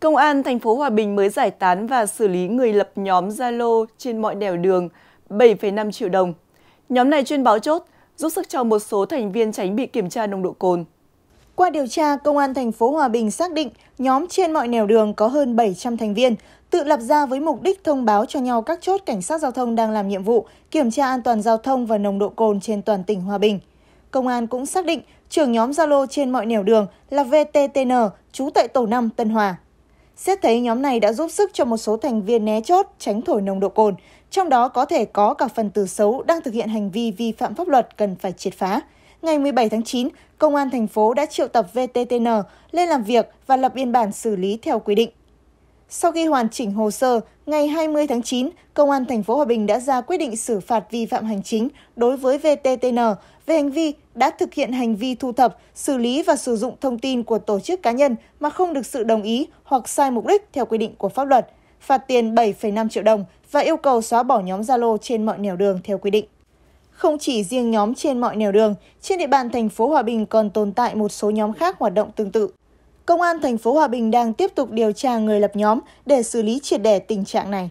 Công an thành phố Hòa Bình mới giải tán và xử lý người lập nhóm Zalo trên mọi nẻo đường 7,5 triệu đồng. Nhóm này chuyên báo chốt, giúp sức cho một số thành viên tránh bị kiểm tra nồng độ cồn. Qua điều tra, Công an thành phố Hòa Bình xác định nhóm trên mọi nẻo đường có hơn 700 thành viên, tự lập ra với mục đích thông báo cho nhau các chốt cảnh sát giao thông đang làm nhiệm vụ, kiểm tra an toàn giao thông và nồng độ cồn trên toàn tỉnh Hòa Bình. Công an cũng xác định trưởng nhóm Zalo trên mọi nẻo đường là VTTN, trú tại tổ 5 Tân Hòa. Xét thấy nhóm này đã giúp sức cho một số thành viên né chốt, tránh thổi nồng độ cồn, trong đó có thể có cả phần tử xấu đang thực hiện hành vi vi phạm pháp luật cần phải triệt phá. Ngày 17 tháng 9, Công an thành phố đã triệu tập VTTN lên làm việc và lập biên bản xử lý theo quy định. Sau khi hoàn chỉnh hồ sơ, ngày 20 tháng 9, Công an thành phố Hòa Bình đã ra quyết định xử phạt vi phạm hành chính đối với VTTN về hành vi đã thực hiện hành vi thu thập, xử lý và sử dụng thông tin của tổ chức cá nhân mà không được sự đồng ý hoặc sai mục đích theo quy định của pháp luật, phạt tiền 7,5 triệu đồng và yêu cầu xóa bỏ nhóm Zalo trên mọi nẻo đường theo quy định. Không chỉ riêng nhóm trên mọi nẻo đường, trên địa bàn thành phố Hòa Bình còn tồn tại một số nhóm khác hoạt động tương tự. Công an thành phố Hòa Bình đang tiếp tục điều tra người lập nhóm để xử lý triệt đẻ tình trạng này.